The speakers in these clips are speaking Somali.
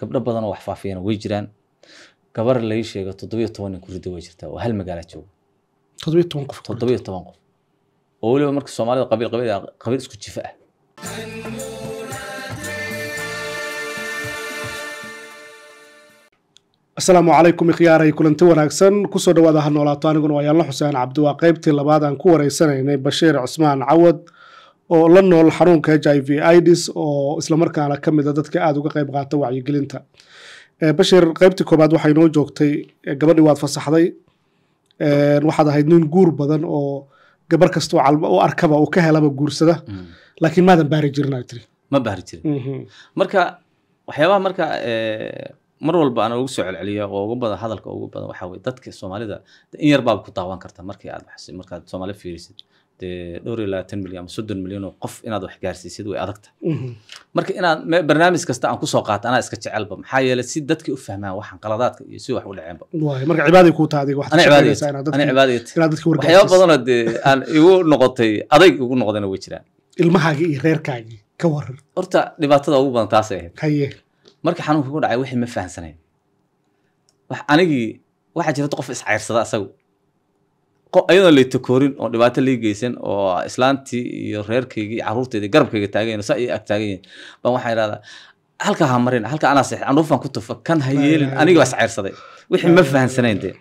gabdho badanoo wax faafiyana way jiraan gabar lai sheego toddobiyo toban nin ku rido way jirtaa oo hal magaala jooga toddobiyo toban qof oo weliba marka soomaalida qabiil qabiil ah, qabiil isku jifa ah asalaamu calaykum ikhiyaaray kulanti wanaagsan kusoo dhawaada ha noolaato aniguna waa yaalla xuseen cabdi waa qaybtii labaad aan ku wareysanaynay bashiir cusmaan cawad oo la nool xanuunka h i v ids oo islamarkaana ka mida ah dadka aada uga qayb qaata wacyigelinta eh, bashir qaybtii koobaad waxay noo joogtay eh, gabadhii waad fasaxday eh, waxaad ahayd nin guur badan oo gabar kastoo u arkaba uu ka helaba guursada mm-hmm. laakiin maadan baari jirin ay tiri ma baari jirin mm-hmm. marka waxyaabaha marka mar walba aan ugu soo celceliyo oo ugu badan hadalka ugu badan waxaa weye dadka soomaalida in yar baad ku daawan karta markii aad markaad soomaali fiirisid dee dhowr iyo labaatan milyan ama soddon milyan oo qof inaad wax gaarsiisid way adag tahay mhm. marka inaad barnaamij kasta aan kusoo qaato anaa iska jecelba maxaa yeele si dadkii u fahmaan waxaan qaladaadka iyo si wax u dhaceenba marka cibaaday kuu tahay waxyaaba badanoo dee aan igu noqotay adayg igu noqdayna way jiraan ilmahaagii iyo reerkaagii ka waran horta dhibaatada ugu badan taasay ahayd haye markii xanuunka ku dhacay wixii ma fahamsanayn wax anigii waxaa jirta qof iscayrsada asagu ayadoon laytakoorin oo dhibaato lii geysan oo islaantii iyo reerkaygii iyo caruurteyda garabkayga taagan ay ag taagan yihin waxaa idhahdaa halkaa ha marin halka anaa sax anuufaan ku tufa kan ha yeelin aniga baa wixii ma fahansanayn dee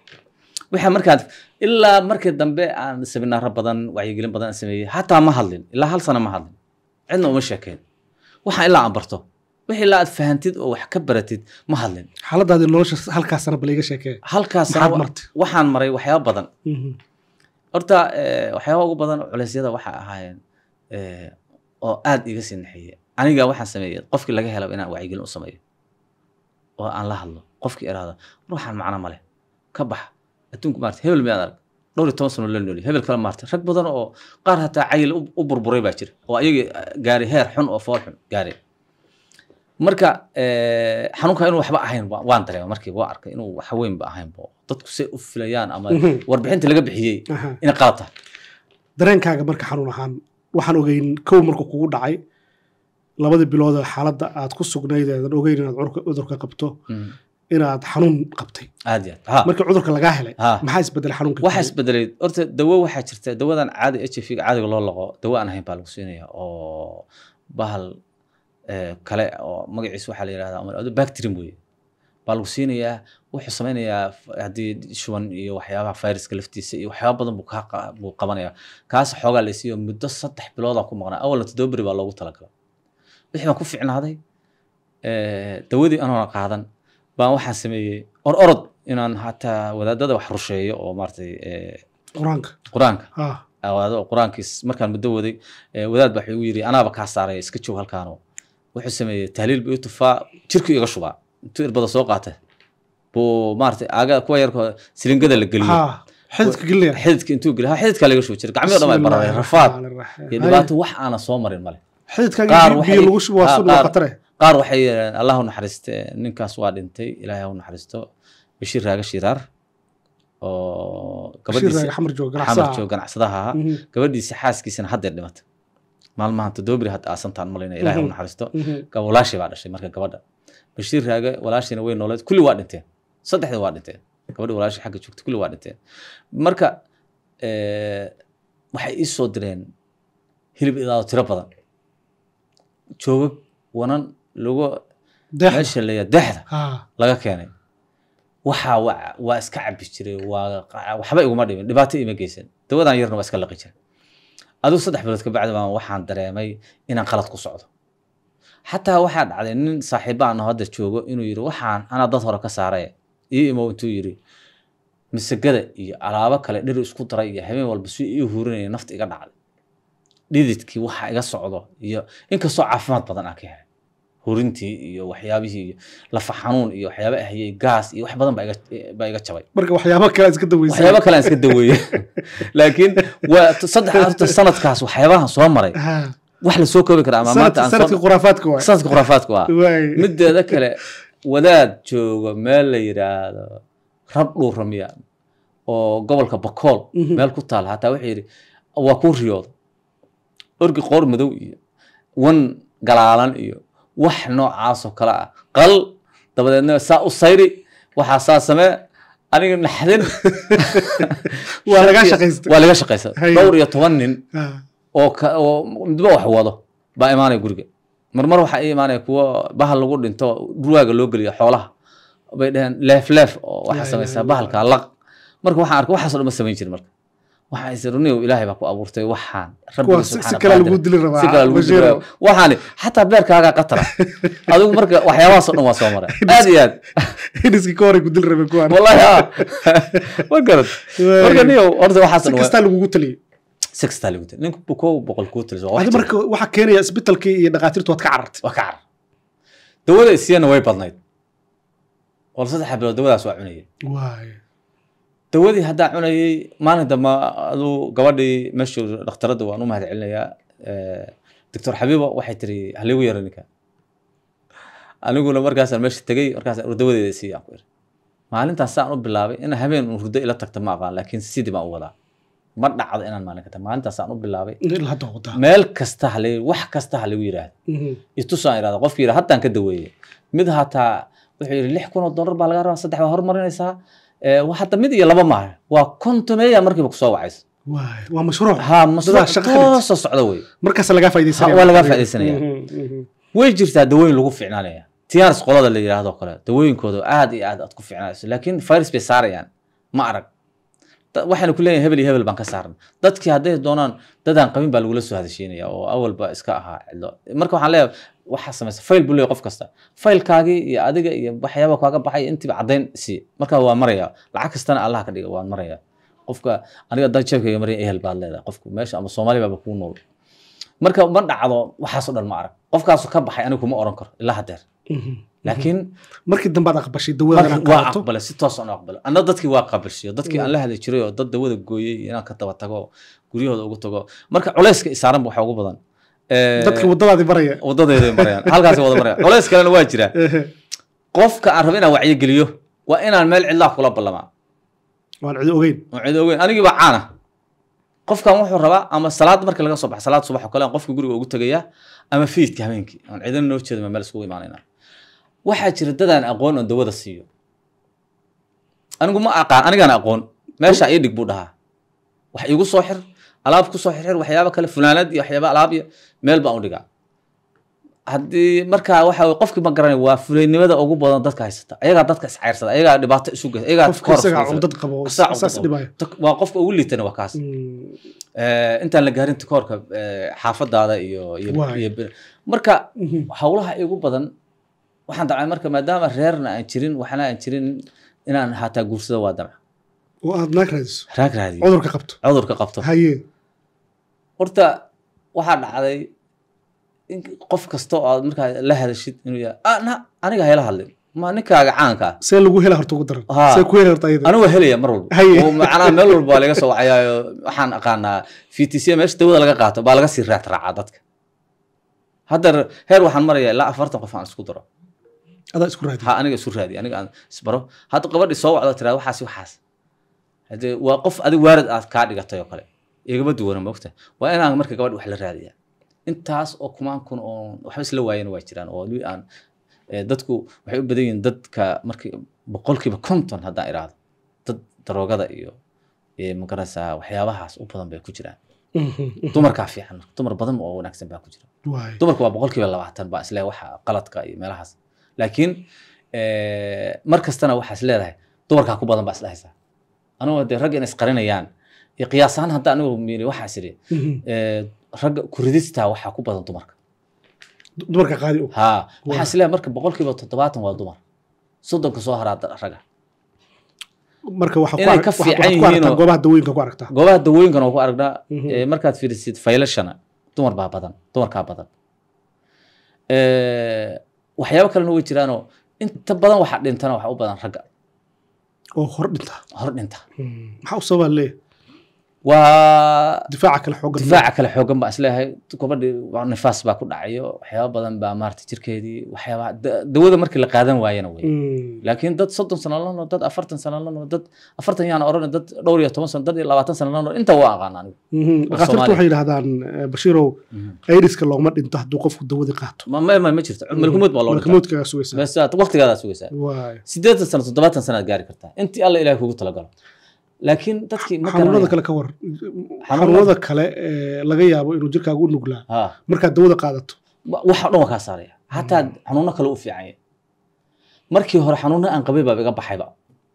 waxaa markaad ilaa markii dambe aan seminaaro badan wacyigelin badan sameeyey xataa ma hadlin ilaa hal sana ma hadlin cidna uma sheekayn waxaa ilaa aan barto wixii ilaa aad fahantid oo wax ka baratid ma hadlin xaaladaadi nolosha halkaas bal iga sheekee halkaas waxaan maray waxyaaba badan mhm horta eh, waxyaaba ugu badan culeysyada waxaa ahaayeen eh, oo aad iga sii naxeeya aniga waxaan sameeyey qofkii laga helaba inaan wacyigelin u sameeyo oo aan la hadlo qofkii iraahdo ruuxaan macno male ka bax adduunku maarata hebel miyaad arag dhowr toban sano la noolay hebel kale maarata rag badan oo qaar hataa cayil u burburay baa jira oo ayaga eh, gaaray heer xun oo fool xun gaaray marka xanuunka inuu waxba ahayn waan dareema markiiba waa arkay inuu wax weynba dadku say u filayaan ama mhm. warbixinta laga bixiyey inay qalad tahay dareenkaaga marka xanuun ahaan waxaan ogeyn kow markuu kugu dhacay labada biloodee xaaladda aad ku sugnayd eedan ogeyn inaad cudurka qabto hmm. inaad xanuun qabtay aad iyo aad marka cudurka lagaa helay maxaa isbedelay xanuunka waxaa isbedelay horta dawo waxaa jirta dawadan caadi h i ga caadiga loo laqo dawo aan ahayn baa lagu siinaya oo bahal eh, kale oo magaciisa waxaa la yidhahdaa bacterium weye baa lagu siinayaa wuxuu samaynayaa haddii shuban iyo waxyaabaha fayraska laftiisa iyo waxyaaba badan buu kaa buu qabanaya kaas xoogaa la muddo saddex biloodaa ku maqnaa awalna toddoba baa loogu talagala wixii baan ku ficnaaday dawadii anoona qaadan baan waxaan sameeyey or orod inaan hataa wadaadada wax rusheeyo oo maaragtay qur-aanka qur-aanka ah. wadaado qur-aankiis markaan muddo waday wadaad baa wuxuu igu anaaba kaa saaraya iska joog halkaanoo wuxuu sameeyey tahliil buu jirku iga shubaa intuu irbada soo qaata buu maarata kuwa yar silingada la geliyo xididka intuu geliyo xididka laga shubo jira gacmiyo dhan ay rafaad iyo dhibaato wax aana soo marin male qaar waxay yireen allah u ninkaas waa dhintay ilaahay u naxariisto bashiir raaga shiraar oo gabadhiisi ganacsadaha ahaa mhm. gabadhiisi xaaskiisana haddeer dhimatay maalmahan toddobabri hadda aasantaan malayna ilaahay u mhm. Mhm. walaashii baa dhashay marka gabadha bashiir raaga walaashiina way nooleed kulli waa dhinteen saddexda waa dhinteen gabadhi walaasha xagga joogta kulli waa dhinteen marka waxay isoo direen hilib idaado tiro badan joogag wanan lagu meesha laya dexda laga keenay waxaa waa iska cabi jiray waxba iguma dhimin dhibaato ima geysan dawadan yarna waa iska laqi jiray adigu saddex bilood ka bacdi baan waxaan dareemay inaan qalad ku socdo xataa waxaa dhacday nin saaxiibaan hadda joogo inuu yiri waxaan anaa dad hore ka saaray ii imow intuu yiri misagada iyo alaabo kale dhir isku daray iyo habeen walba si ii hurinaya nafta iga dhacday dhididkii waxa iga socdo iyo inkastoo caafimaad badan aan ka helay hurintii iyo waxyaabihii iyo lafa xanuun iyo waxyaaba ahayey gaas iyo wax badan baa iga jabay marka waxyaabo iska daweeyey laakiin waa saddexda sanadkaas waxyaabahan soo maray wax la soo koobi karaa ama khuraafaadka waa mideeda kale wadaad joogo meel la yidhaahdo rab dhuuramiya oo gobolka bakool mhm. meel ku taala xataa wuxuu yidhi waa kuu riyooda orgi qoor madow iyo wan galaalan iyo wax noocaasoo kale ah qal dabadeedna saa u sayri waxaa saa samee aniga naxdin waa laga shaqaysta dhowr iyo toban nin ah. oo midba wax wado baa imaanaya guriga marmar waxaa imaanaya kuwo bahal lagu dhinto durwaaga loo geliya xoolaha bay dhaheen leef leef oo waxaa samaysaa bahalka laq marka waxaan arkay waxaaso dhan ma samayn jirin marka waxaa is runiyow ilaahay baa ku abuurtay waxaan rabbigasi xataa beerkaagaa qatara adigu marka waxyaabahaasoo dhan waa soo maray aad iyo aad hiniskii ka horay ku dili rabay kuwaan wallahi a ma garad marka niyow horta waxaasoo dhan lagugu taliyay ninku kow boqol kuu tilso marka waxaa keenaya isbitalkii iyo dhakhaatiirtu waad ka carartay waa ka dawadii haddaa cunayay maalin dambe aduu gabadhii meeshu dhakhtaradda waan u mahad celinayaa doctor xabiiba waxay tiri haligu yara ninka aniguna markaasaan meesha tegey markaasaan dawadeeda isiiyaan ku iri maalintaas saan u bilaabay in habeen hurdo ila tagta ma aqaan laakiin sidii baan u wadaa ma dhacdo inaan maalin ka maalintaasaan u bilaabay meel kasta hale wax kasta ha lagu itusaan mhm. idhahda qofki yidhaha hataan ka daweeye mid hataa wuxuu yidhi lix kun oo dolar baa lagaa rabaa saddex baa horumarinaysaa eh, hadda mid iyo laba maaha waa kontomeeya markiiba kusoo wacaysa waa mashruuc socda wey markaas lagaa faa'idaysanaya mhm, mhm, way jirtaa dawooyin lagu fiicnaanaya tiyaars qolada la yidhaahdo kale dawooyinkooda aad iyo aad aad ku fiicnaanayso laakiin virus bay saarayaan ma arag waxaanu ku leeyahay hebel iyo hebel baan ka saaran dadkii hadday doonaan dadaan qabin baa lagula soo hadashiinaya oo awalba iska ahaa cidlo marka waxaan leeyahay waxaa samaysa fayl buu leeyahay qof kasta faylkaagii iyo adiga iyo waxyaaba kaaga baxay intiiba caddayn sii marka waa maraya lacag kastana allah ka dhiga waan maraya qofka aniga dan jeebkayga maraya ehel baad leedahay qofku meesha ama soomaali baaba kuu nool marka ma dhacdo waxaasoo dhan ma arag qofkaasoo ka baxay aniga kuma oran karo ilaa haddeer mhm laakiin markii dambe aqbashay dawadawaa aqbalay si toosaan aqbalay anna dadkii waa qabalshiyo dadkii aan la hadli jiray oo dad dawada gooyey inaan ka daba tago guryahooda ugu tago marka culayska isaaran waxaa ugu badan dadka kalena waa jiraa qofka aan rabo inaan wacyigeliyo waa inaan meel cidlaa kula ballamaa waan cid caana qofkan wuxuu rabaa ama salaad marka laga soo baxa salaad subax oo kale aan qofka guriga ugu tegayaa ama fiidka habeenkii aan cidina noo jeedama meel iskugu imaanayna waxaa jira dadaan aqoon oon dawada siiyo anigu ma aqaan anigaan aqoon meesha ii dhig buu dhahaa wax iigu soo xir alaab ku soo xirxir waxyaaba kale fulaanad iyo waxyaaba alaabiya meel baan u dhigaa haddii markaa waxa qofkii ma garanay waa fulaynimada ugu badan dadka haysata ayagaa dadka iscayrsada ayagaa dhibaato isu geysa ayagaa qofka ugu liitana waa kaas hmm. eh, intaan la gaarin tikoorka eh, xaafadaada iyo iyo marka howlaha mm-hmm. iigu badan waxaan damcay marka maadaama reerna aan jirin waxna aan jirin inaan haataa guursado waa damca oo aad naag raadiso naag raadiyo cudurka qabto cudurka qabto haye horta waxaa dhacday in qof kasta oo aad markaa la hadashid inuu yahay ah, na aniga hayla hadlin ma ninkaaga caanka see lagu hela horta ugu daran see ku hela horta ayada aniga helaya mar walba oo macnaha meel walba waa laga soo wacayaayo waxaan aqaanaa v t c meesha dawada laga qaato baa laga sii raacraacaa dadka haddar heer waxaan maraya ilaa afartan qof aan isku daro aniga isu raadi aniga aan isbaro hadda gabadhi soo wacdo tiraa waxaas waxaas hadee waa qof adig waalid aad kaa dhigatay oo kale igama duwana moogta waa inaan marka gabadh wax la raadiya intaas oo kumaan kun oo waxba isla waayana waa jiraan oo weli aan dadku waxay u badan yihiin dadka marka boqolkiiba konton haddaan iraahdo dad daroogada iyo magaraysaa waxyaabahaas u badan bay ku jiraan mm-hmm. dumarkaa fiican dumar badan oo wanaagsan baa ku jira dumarka waa boqolkiiba labaatan baa isle waxa qaladka iyo meelahaas laakiin eh, mar kastana waxaas leedahay dumarkaa ku badan baa isdhahaysaa anigoo dee ragga in isqarinayaan qiyaas ahaan hadda anigu miiri waxaas idhi mhm. eh, ragga kuridistaa waxaa ku badan dumarka dumarka qaali ha waxaa is marka boqolkiiba toddobaatan waa dumar soddonka soo haraa raga marka waxaad ka fiican yihiin goobaha waa ku aragnaa mhm. eh, markaad fiirisid faylashana dumar baa badan dumarkaa badan waxyaabo kalena way jiraanoo inta badan waxa dhintana waxa u badan ragga oo hor dhinta hmm. maxaa u sabaa leeyahay waa difaaca kale xoogan difaaca kale xoogan baa isleeyahay gabadhii nifaas baa ku dhacayo waxyaaba badan baa maarata jirkeedii waxyaaba dawada markii la qaadan waayana wey mm. laakiin dad soddon sano la noo dad afartan sano la noo dad afartan yaan oran dad dhowr iyo toban sano dad iyo labaatan sano la noo inta waa aqaan anigu mm-hmm. dhakhaatiirtu waxay yidhaahdaan eh, bashiirow mm-hmm. ayriska looma dhinto hadduu qofku dawadii qaato ma ma jirto mm-hmm. malkumood baa loodmalkumoodkaagaa sugaysaa waqtigaadaa sugaysaa sideetan sano toddobaatan sanaad gaari kartaa intii alla ilahay kugu talagalo laakiin dadkii xanuunada kale ka war xanuunada kale laga yaabo inuu jirkaagu nuglaa markaad dawada qaadato waxa dhan waa kaa saaraya xataa xanuuno kale u fiicanya markii hore xanuuno aan qabay baa iga baxayba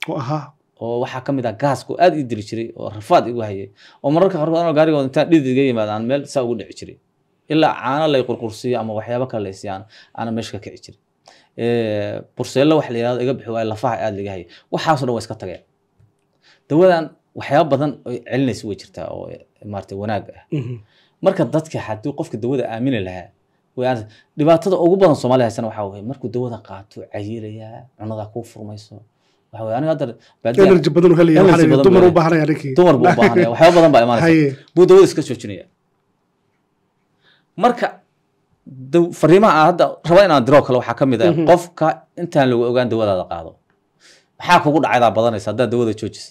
oo ahaa oo waxaa ka mid ah gaaska aad ii dili jiray oo rafaad igu hayay oo mararka qaarkood anoo gaarigooda intaan dhidid iga yimaada aan meel saa ugu dhici jiray ilaa caano lay qurqursiiyo ama waxyaabo kale laysiiyo aana meesha ka kici jirin burseello wax la yihahdo iga bixi waayo lafaha aad laga hayay waxaasoo dhan waa iska tageen dawadan waxyaaba badan oy celinaysa way jirtaa oo maarata wanaag ah mhm. marka dadka hadduu qofka dawada aamini lahaa dhibaatada ugu badan soomaliya haysana waxaa weye markuu dawada qaato cayiilayaa cunadaa kuu furmayso enerji badan marka fariimaha hadda raba inaan diroo kale waxaa ka mid ah, mhm. qofka intaan lagu ogaan dawadaada qaado maxaa kugu dhacaydaa badanaysa haddaad dawada joojiso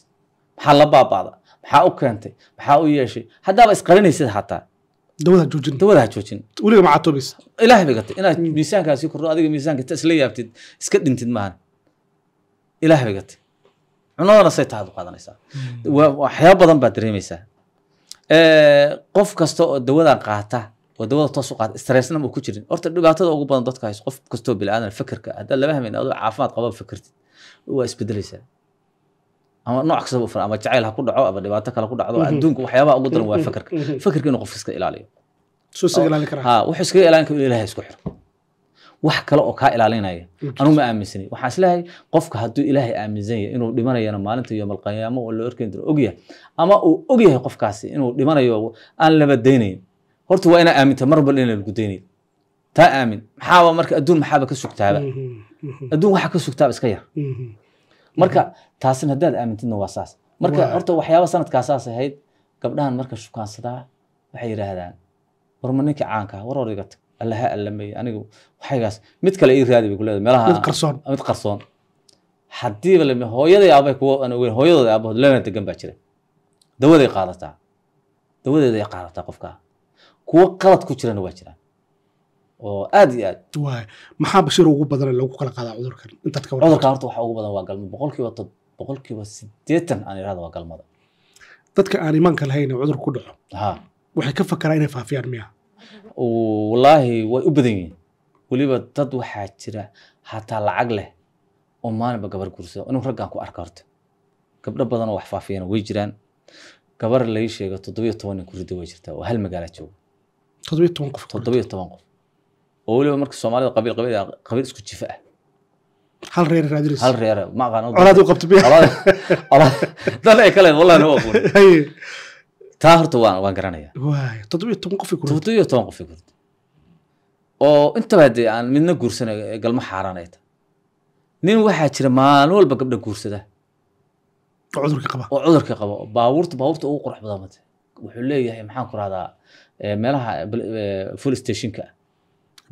maxaa la baabaada maxaa u keentay maxaa u yeeshay haddaaba isqarinaysid hataa dawada joojin dawada ha joojin hmm. qof kasta oo dawadan qaata oo dawada toos u qaata stressna ma ku jirin horta dhibaatada ugu badan dadka hayso qof kastoo bilaadan fakerka haddaad lama hameyn adoo caafimaad qababa fakertid waa isbedelaysaa ama nooc kastaba ufira ama jacayl ha ku dhaco ama dhibaato kale ku dhacdo adduunka waxyaabaha ugu daran waa mm-hmm. fakerka mm-hmm. fakerka inuu qofka iska ilaaliyo wuxuu iskaga ilaalin karo ilahay isku xiro wax kale oo kaa ilaalinaya mm-hmm. anugu ma aaminsani waxaan isleeyahay qofka hadduu ilaahay aaminsan inuu dhimanayana maalinta yoomal qiyaamo oo la orkeyn diro ogyahay ama uu ogyahay qofkaasi inuu dhimanayo aan laba daynayn horta waa inaa aaminta mar walba inaan lagu daynayn taa aamin maxaaba marka adduun maxaaba ka sugtaaba adduun waxa ka sugtaaba iska yar marka taasin haddaad aamintidna waa saas marka horta waxyaaba sanadkaa saas ahayd gabdhahan marka shukaansadaa waxay yidhaahdaan warma ninkii caanka ah, war hor iga tag allaha allamey anigu waxaygaas mid kale ii raadi bay kuleedahay meelaha mid qarsoon mid qarsoon haddiiba lami hooyaday aabbahay kuwa hooyadooda aabbahood lana degan baa jira dawaday qaadataa dawadeeday qaadataa qofkaa kuwo qalad ku jirana waa jiraan oo aad iyo aad waay maxaa bashir ugu badan lagu kala qaadaa cudurkan intaad horta waxaa ugu badan waa galmo boqolkiiba tod boqolkiiba siddeetan aan irahda waa galmada dadka aan imaanka lahayn cudur ku dhaco ha waxay ka fakaraan inay faafiyaan miya wallaahi way u badan yihiin weliba dad waxaa jira hataa lacag leh oo maalinba gabar guursada inuu raggaan ku arka horta gabdho badanoo wax faafiyana way jiraan gabar laii sheego toddobiyo toban nin ku rido way jirtaa oo hal magaala joogo toddobiyo toban qof toddobiyo toban qof oo weliba marka soomaalida qabiil qabiil ah, qabiil isku jifa ah hal reer raadinayso hal reer ma aqaan colaad u qabto biya colaad colaad dal ay kale wallahi waa qoon taa horta waan waan garanaya waay 710 qof ku runtii 710 qof ku runtii oo intaba hadii aan midna guursanay galma xaaraan nin waxaa jira maalin walba gabdha guursada oo cudurka qaba oo cudurka qaba baabuurta baabuurta ugu qurux badan mate wuxuu leeyahay maxaan ku rahdaa meelaha full stationka ah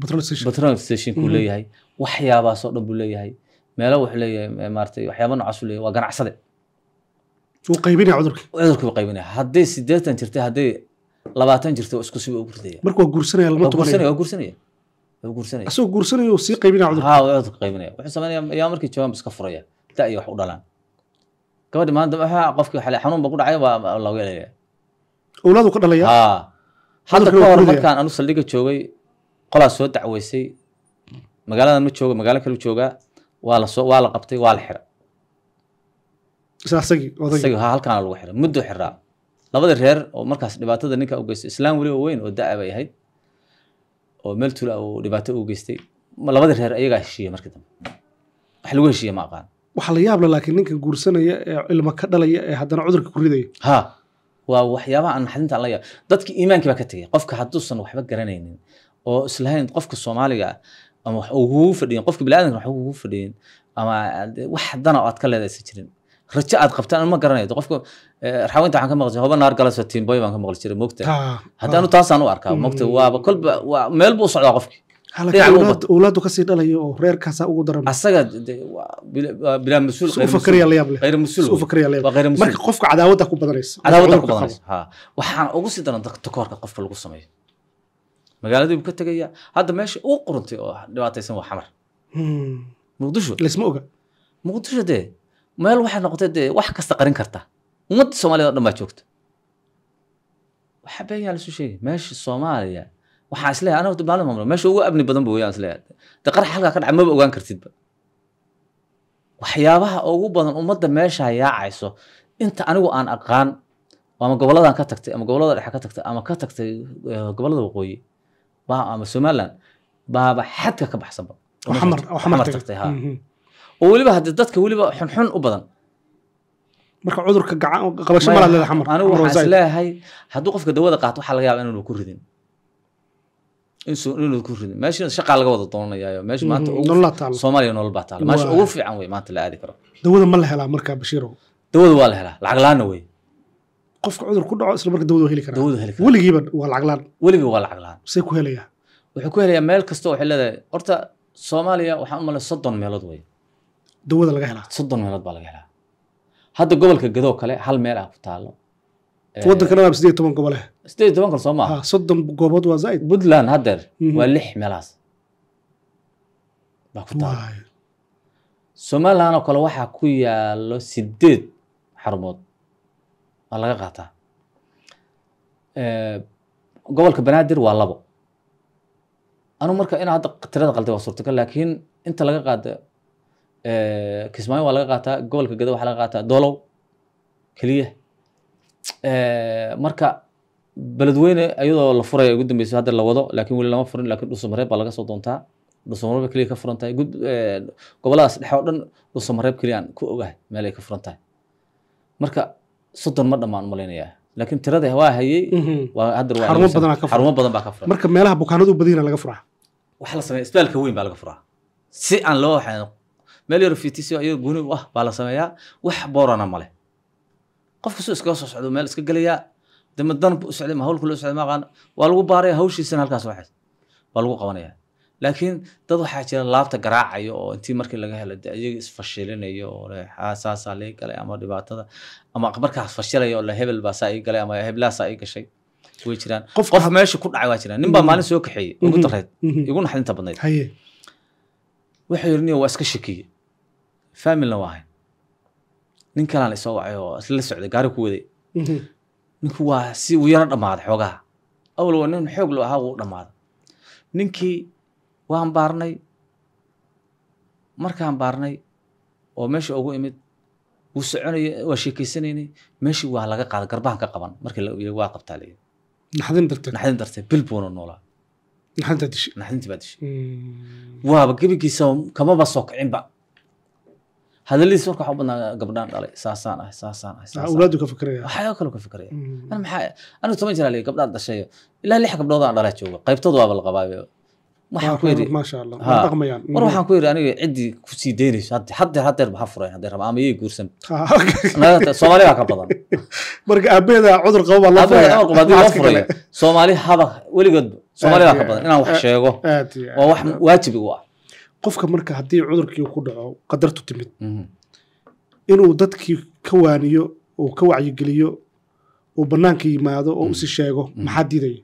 batrol station kuu mhm. leeyahay waxyaabaasoo dhan buu leeyahay meelo wuxuu leeyahay eh, maaragtay waxyaaba noocaasuu leeyahay waa ganacsade qaybinaya cudurka cudurka buu qaybinaya hadday siddeetan jirta hadday labaatan jirta isku si u ridaya marka waa guursanaya lama tubanaya waa guursanaya asagoo guursanaya sii qaybinaya cudurka ha cudurka qaybinaya wuxuu sameynaya ayaa markii jawaab iska furaya da iyo wax u dhalaan gabadhi maanta waxa qofkii xalay xanuun ba ku dhacay waa looga leeyahay owlaadu ka dhalaya ha hadda ka markaan anu saldhiga joogay qolaa soo dacweysay magaaladan ma jooga magaalo kalu joogaa waa lasoo waa la qabtay waa la xiray isagii halkaana lagu xiray mudduu xiraa labadii reer oo markaas dhibaatada ninka u geystay islaan weli weyn oo da-a bay ahayd oo meel tula uu dhibaato u geystay labadii reer ayagaa heshiiyey markii dambe wax lagu heshiiye ma aqaan waxa la yaabla laakiin ninka guursanaya ee cilmo ka dhalaya ee haddana cudurka ku ridaya ha waa waxyaabaha aan naxdinta aan la yaab dadki iimaankii baa ka tegay qofka hadduusan waxba garanaynin oo islahayn qofka soomaaliga ah, ama wax ugugu fadhiyin qofka biniadamka wax ugugu fadhiyin ama wax dana oo aad ka leedahay jirin rajo aad qabtaan ma garanayo qofka eh, raxaweynta waxaan ka maqli hoba naar galaso baan ka maqli jiray mogta haddaanu taasaan u arkaa mogta mm. waaba kolba waa meel buu u socdaa qofkii kasii dhalayo oo reerkaasaa ugu daran asaga bilaa qofka cadaawadda ku badanaysa cadaawadda ku badanaysa waxaan ugu sii daran takoorka qofka lagu sameeyo magaaladii buu ka tegaya hadda meesha uu quruntay oo dhibaataysan waa xamar hmm. muqdisho laisma oga muqdisho dee meel waxay noqotay dee wax kasta qarin karta ummadda soomaaliyed o dhan baa joogta waxaa yaa lasu sheegay meesha soomaaliya waxaa isleeyahay anaga maalin maamula meesha ugu amni badan ba weyaan isleeyahay dee qarax halkaa ka dhaca maba ogaan kartidba waxyaabaha ugu badan ummadda meesha yaacayso inta anigu aan aqaan ama gobolladan ka tagtay ama gobollada dhexe ka tagtay ama ka tagtay eh, gobollada waqooyi ama somalilan baaba xadka ka baxsanba xamar tagtay ha oo weliba haddii dadka weliba xunxun u badan marka cudurka qabasho malaad leedahay xamar anigu waxaan isleeyahay hadduu qofka dawada qaato waxaa laga yaaba inuu ku ridin inuu ku ridin meesha shaqaa laga wada doonanayaayo meesha maanta soomaaliya nolol baa taala meesha ugu fiican wey maanta la aadi karo dawada ma la helaa marka bashiirow dawada waa la helaa lacag la-aanna wey qofka cudur ku dhaco isla dawad heli karaa dawadu heli karaa weligiiba waa lacaglaan weligii waa lacag see ku helayaa wuxuu ku helayaa meel kasta oo xillada horta soomaaliya waxaan u malay soddon meelood wey dawada laga helaa soddon meelood baa laga helaa hadda gobolka gadoo kale hal meel ah ku taallo waddankana waa sideed toban gobole sideed toban kale soo soddon goobood waa zaid puntland haddeer mhm. waa lix meelahaas baa ku taalla somaliland oo kale waxaa ku yaallo sideed xarumood waa laga qaataa gobolka banaadir waa labo anu marka inaa hadda tirada qalday waa suurtagal laakiin inta laga qaada kismaayo waa laga qaataa gobolka gado waxaa laga qaataa doolow keliya marka beledweyne iyadoo la furaya ugu dambeysa hadda la wado lakin weli lama furin laakiin dhulsamareeb baa laga soo doontaa dhulsamareeb keliya ka furan tahay goboladaas dhexe oo dhan dhulsamareeb keliya aan ku ogahay meel ay ka furan tahay marka soddon ma dhammaan malaynayaa laakiin tirada waa hayey mhm. xarumo badan baa ka furan marka meelaha bukaanadu badiina laga furaa waxaa la sameeya isbitaalka weyn baa laga furaa si aan loo waxaan meel yar fiitis iyo gooni ah baa la sameeyaa wax boorana male qofka suu iskaga soo socdo meel iska gelayaa dama dan u socday ma hawlka loo socday ma waa lagu baaraya hawshiisana halkaas waxays waa lagu qabanaya laakiin dad waxaa jira laabta garaacayo oo intii markii laga helo de iyaga isfashilinayo saasaa lii galay ama dhibaatada ama markaas fashilayo oo hebel baa saa ii galay ama heblaha saa ii gashay way jiraan qof meesha ku dhacay waa jiraan nin baa mm-hmm. maalin soo kaxeeyey ugu mm-hmm. dareyd mm-hmm. igu naxdinta badnayd wuxuu yidhi niyo waa iska shakiyey faamilna waa hayn nin kalaan la wacay oo isla socday gaari ku waday ninku waa si uu yaro dhammaaday xoogaha awal waa nin xoog lo ahaa wuu dhammaaday ninkii waan baarnay markaan baarnay oo meesha ugu imid wuu soconay waa sheekeysanaynay meeshii waa laga qaaday garbaan ka qaban markii la ogeeyey bil buuna noolaa hmm. waaba gebigiisa kamaba soo kicinba hadaladiis marka waxaa badnaa gabdhaan dhalay saasaan ah saasaan ah awlaadu kaloo ka fikraya hmm. ani toban jir aa gabdhaa dhashay ilaa lix gabdhood aan dhalaa jooga qaybtood waaba la qabaayo mar waxaan ku yiri aniga ciddii kusii daynayso hadeer hadeer maxaa furay hadee ama yay guursan ah, soomaali baa ka badan marka aabeeda cudur qabo baa loo furaya soomaali haba weligoodba soomaali baa ka badan inaan wax sheego waa wax waajib igu ah qofka marka haddii cudurkii ku dhaco qadartu timid mhm. inuu dadkii ka waaniyo oo ka wacyigeliyo oo banaanka yimaado oo usii sheego mhm. maxaa diidaya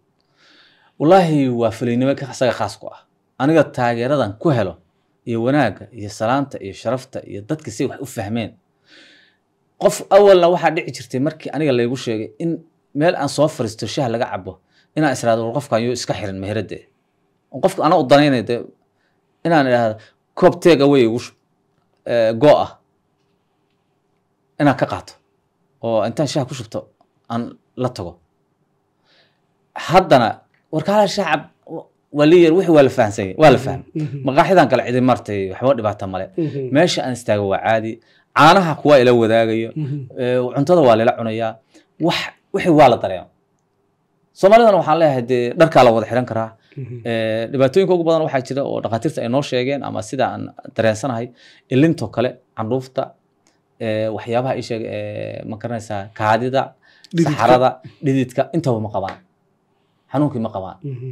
wallaahi waa faliynimo isaga khaas ku ah aniga taageeradan ku helo iyo wanaagga iyo salaanta iyo sharafta iyo dadka si wax u fahmeen qof awalna waxaa dhici jirtay markii aniga laygu sheegay in meel aan soo fariisto shaah laga cabo inaan israado war qofkan yoo iska xirin meherade qofka anaa u danaynay de inaan idhaahdo koob teega way igu eh, go ah inaan ka qaato oo intaan shaah ku shubto aan la tago haddana warkaala shacab waliyar wixii waa la fahansanyay waa la fahmay mm-hmm. maqaaxidan kale cidi martay waxba dhibaato male mm-hmm. meesha aan istaago waa caadi caanaha kuwa ila wadaagayo mm-hmm. cuntada waa lala cunayaa wax wixii waa la dareema soomaalidana waxaan leeyahay dee dharkaa la wada xidhan karaa dhibaatooyinka ugu badan waxaa jira oo dhakhaatiirta ay noo sheegeen ama sida aan dareensanahay ilintoo kale candhuufta waxyaabaha ay ma garanaysaa kaadida saxarada dhididka intaba ma qabaan xanuunkii ma qabaan mhm.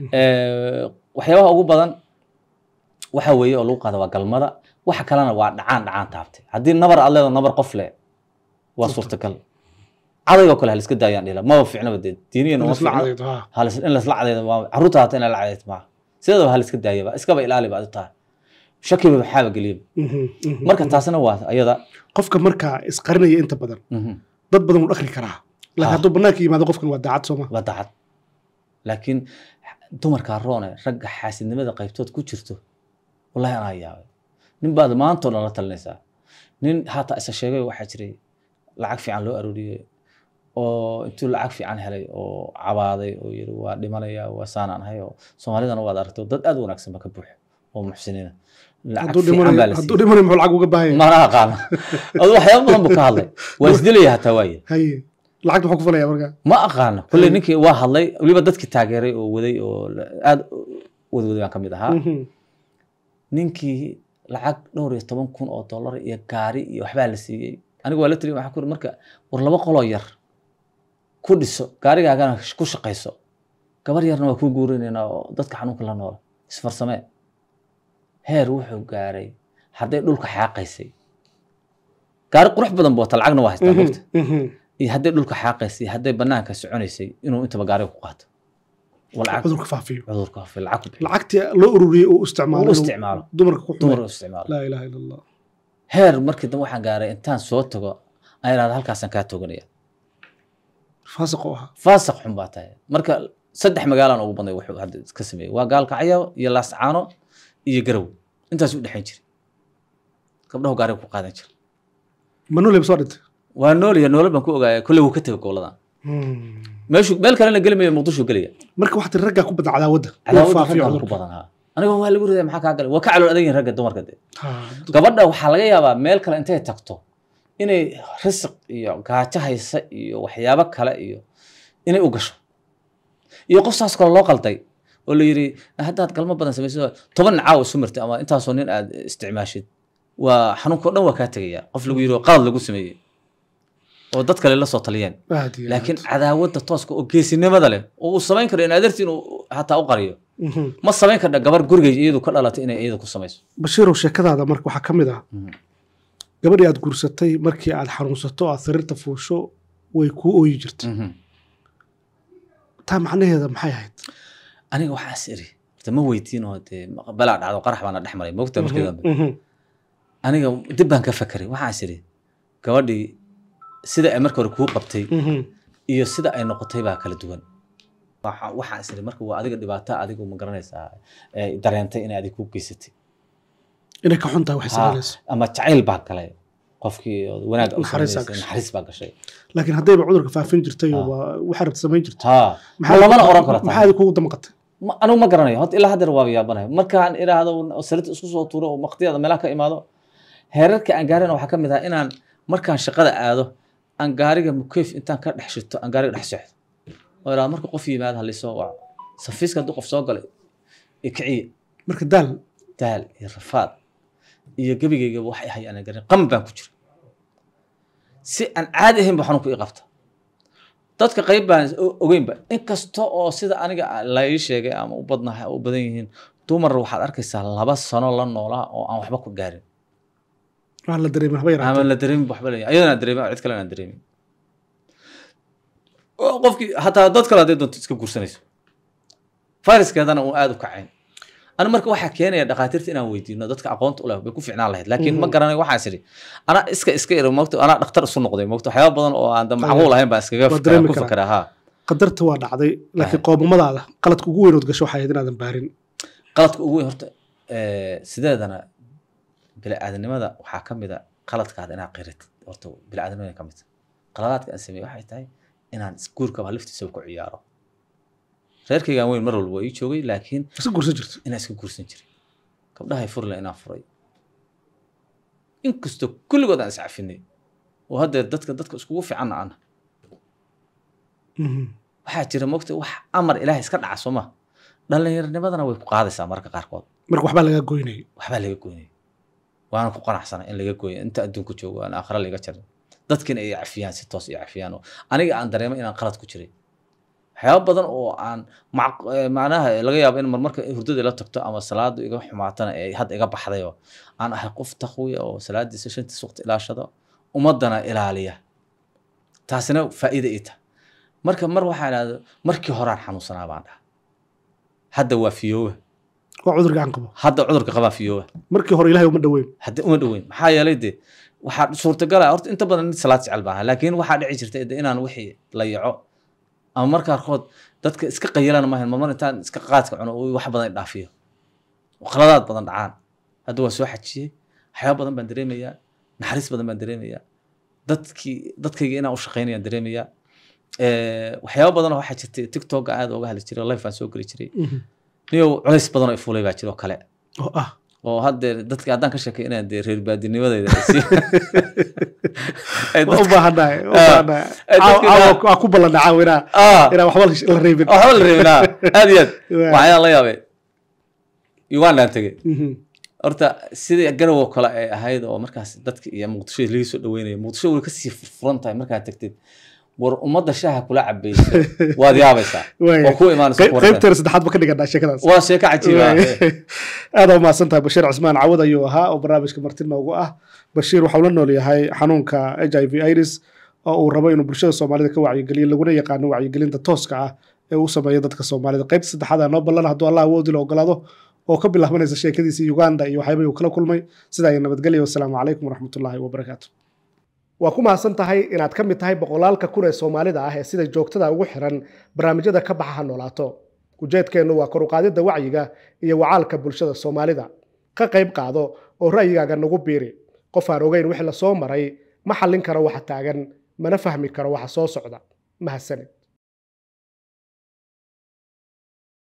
Mhm. Eh, waxyaabaha ugu badan waxa weeye oo lagu qaada waa galmada waxa kalena waa dhacaan dhacaan taabtay haddii nabar aad leedo nabar qof le waa suurtagal cadayoo kale haliska daayaan dhila maba fiicnaba dee diiniyan in lasla cadayda waa carruurta hata in lala cadayda maaha sideedaba haliska daayaba iskaba ilaali baad u tahay shakiba maxaaba geliyaba mhm, marka taasina waa ayada qofka markaa isqarinaya inta badan dad badan uu dhakri karaa laakiin hadduu bannaanka yimaado qofkan waa daacad sooma waa daacad laakiin dumarka roone ragga xaasidnimada qaybtood ku jirto walahi anaa yaabay nin baad maantoo nala talinaysaa nin haataa isa sheegay waxaa jiray lacag fiican loo arooriyey oo intuu lacag fiican helay oo cabaaday oo yiri waa dhimanaya waa saanaan ahay oo soomaalidana waad aragto dad aad wanaagsan ba ka buuxo oo muxsiniina lacag uga baahaya mana waxyaaba badan buu ka hadlay waa isdilaya hataa waaye lacagta waxaa ku falaya marka ma aqaano kolley ninkii waa hadlay weliba dadkii taageeray oo waday oo aada wadwaday baan ka ahaa mhm. ninkii lacag dhowr iyo toban kun oo dollar iyo gaari iyo waxbaa la siiyey anigu waa la tiri waxaa ku iri marka war laba qoloo yar ku dhiso gaarigaagana ku shaqayso gabar yarna waa ku guurinaynaa oo dadka xanuunka la noola isfarsamee heer wuxuu gaaray hadday dhulka xaaqaysay gaari qurux badan boota lacagna waa haystaa mhm, haday dhulka xaaqaysay haday banaanka soconaysay inuu intaba gaariga ku qaato heer markii dambe waxaan gaaray intaan soo tago aan idhahda halkaasaan kaa tooganaya faasiq xun baa tahay marka saddex magaalaan ugu badnay wuxuu hadda ka sameeyey waa gaalkacyo iyo laascaano iyo garow intaas u dhexayn jiray gabdhahu gaariga ku qaadan jira manoleb soo dhintay waa noolya noolo baan ku ogaaya kolle wuu ka tega gooladan hmm. meeshu meel kalena geli mayo muqdishu gelaya marka waxaad tii raggaa ku badan cadaawadda cadaawada badan haa aniga waa lagu ridaya maxaa kaa galay waa ka calool adag ragga dumarka dee gabadha waxaa laga yaabaa meel kale intay tagto inay risiq iyo gaajo haysa iyo waxyaabo kale iyo inay u gasho iyo qof saas kale loo qalday oo la yidhi ah, haddaad galmo badan samaysid toban caawa isu martay ama intaasoo nin aad isticmaashid waa xanuunko o dhan waa kaa tegaya qof lagu yidhi qalad lagu sameeyey oo dad kale lasoo taliyeen laakiin cadaawada tooska oo geesinimada leh oo uu samayn karo in inuu xataa u qariyo mhm. ma samayn kardha gabar gurigay iyadu ka dhalatay inay iyada ku samayso bashiirow sheekadaada marka waxaa ka mid ah mhm. gabadhii aad guursatay markii aad xanuunsato o sariirta fuusho way kuu ooyi jirta mhm. taa macnaheeda maxay ahayd aniga waxaas iri ma weydiinoo dee balaa dhacdo qarax baana dhex maray mogta markii dambe aniga dib baan ka fakeray waxaas iri gabadhii sida ay marka hore kuu qabtay mhm. iyo sida ay noqotay baa kala duwan waxaan isiri marka waa adiga dhibaato adigu ma garanaysaa eh, dareentay inay adiga kuu geysatay inay ka xuntahay waxay sameynayso ama jacayl baa galay qofkii wanaag naxariis baa gashay laakiin haddayba cudurka faafin jirtay waxaa rabta samayn jirtay lamana oran karo maxaad kugu damaqatay anigu ma garanayo horta ilaa haddeer waaba yaabanahay markaan idhaahdo salita isku soo tuuro oo maktiyada meelaha ka imaado heerarka aan gaarin waxaa ka mid ahaa inaan markaan shaqada aado aan gaariga mukeyf intaan ka dhex shito aan gaariga dhex socdo oo ilaa marka qof yimaad halaysoo waco safiiska hadduu qof soo galay ee kiciya marka daal daal iyo rafaad iyo gebigaygaba wax ahay aanan garin qam baan ku jira si aan caadi ahayn ba xanuunku ii qabta dadka qayb baan ogeynba inkasta oo sida aniga lai sheegay ama u badnahay u badan yihiin dumar waxaad arkaysaa laba sano la noolaa oo aan waxba ku gaarin waxaan la dareemin waxba yaraa la dareemin waxba la ayadana dareemin cid kalena aan dareemin qofkii hataa dad kale hadday doonto iska guursanayso fayraskeedana uu aada u kacayn ana marka waxaa keenaya dhakhaatiirta inaan weydiino dadka aqoonta uleh bay ku fiicnaan lahayd laakiin ma mhm. garanayo waxaan isiri anaa iska iska iri mogto anaa dhakhtar isu noqday mogto waxyaaba badan oo aan macquul ahayn baan iskaga ku fikira haa qadarta waa dhacday laakiin qoobamadaada qaladka ugu weynood gasho waxay ahayd inaadan baarin qaladka ugu weyn horta eh, sideedana biniaadanimada waxaa kamid a qaladkaada inaa qiratid horta biniaadanimada kamid tahay qaladaadka aan sameeyey waxay tahay inaan isguurkaba laftiisaba ku ciyaaro reerkaygaan weyn mar walba ii joogay laakiin iska iska guursan jiray gabdhahay furle inaan furay inkastoo kulligood aan iscafinay oo haddee dadka dadka iskugu fiicanna ana mhm. waxaa jira mogta wax amar ilaahay iska dhaca soo ma dhallinyarnimadana way ku qaadaysaa marka qaarkood marka waxbaa lagaa goynayo waxbaa laga goynayo waana ku qanacsanay in laga gooya inta adduunku joogo aan aakhira laga jarin dadkina ay cafiyaan si toos ay cafiyaan oo aniga aan dareemo inaan qalad ku jiray waxyaaba badan oo aan eh, macnaha eh, laga yaabo in marmarka hurdada la tagto ama salaada iga xumaatana ee eh, hadda iga baxday aan ahay qof taqwiya ah oo salaadiisa shantiis waqti ilaashada ummadana ilaaliya taasina faa'iida ii marka mar waxaa idhahda markii horaan xanuusanaa baan dhaha hadda waa fiyoowa waa cudurka aan qabo hadda cudurka qabaa fiyooba markii hore ilahay uma dhaweyn hadda uma dhaweyn maxaa yeelay dee waxaa suurtagala ah. horta inta badan mid salaad jecel baaha laakiin waxaa dhici jirta de inaan wixii la yaco ama marka qaarkood dadka iska qayilaan maahan mamar intaan iska qaadka cuno wax badan dhaafiyo khaladaad badan dhacaan hadda waa soo xajiyey waxyaaba badan baan dareemayaa naxariis badan baan dareemayaa dadkii dadkayga inaan u shaqaynayaan dareemayaa waxyaaba badan waxaa jirta tiktok aad oga hadli jiray life aan soo geli jiray mhm niyow culays badan oo ifulay baa jiro kale oo ah oo haddee dadka haddaan ka sheekay inaan dee reer baadinimadeeda ubaahanahayku ah, ballanacaa inaan ah. waxba la reebin oh, waxba la reebin ah. aad iyo aad waxyaan la yaabay ugandaan tegey mm-hmm. horta sidai garow kale eh, ay ahayd oo markaas dadka iyo muqdisho laga soo dhaweynaya muqdisho way kasii furfuran tahay markaad tegtid war ummadda shaha kula cabaysa waad yaabaysaa saddexaad ba ka dhiganaa sheekadaas sheeko cajiiba aada u mahadsantahay bashiir cismaan cawad ayuu ahaa oo barnaamijka marti noogu ah bashiir waxau la nool yahay xanuunka h i v iris oo uu rabo inuu bulshada soomaalida ka wacyigeliyo laguna yaqaano wacyigelinta tooska ah ee uu sameeyo dadka soomaalida qaybta saddexaad noo ballan hadduu allah awoodi la ogolaado oo ka bilaabanaysa sheekadiisii uganda iyo waxyaabay uu kala kulmay sida iyo nabadgelya wasalaamu calaykum waraxmatullaahi wabarakaatu waa ku mahadsan tahay inaad ka mid tahay boqolaalka kun ee soomaalida ah ee sida joogtada ugu xiran barnaamijyada ka baxa ha noolaato ujeedkeennu waa koruqaadidda wacyiga iyo wacaalka bulshada soomaalida ka qayb qaado oo ra'yigaaga nagu biiri qof aan ogeyn wix lasoo maray ma xallin karo waxa taagan mana fahmi karo waxa soo socda mahadsaned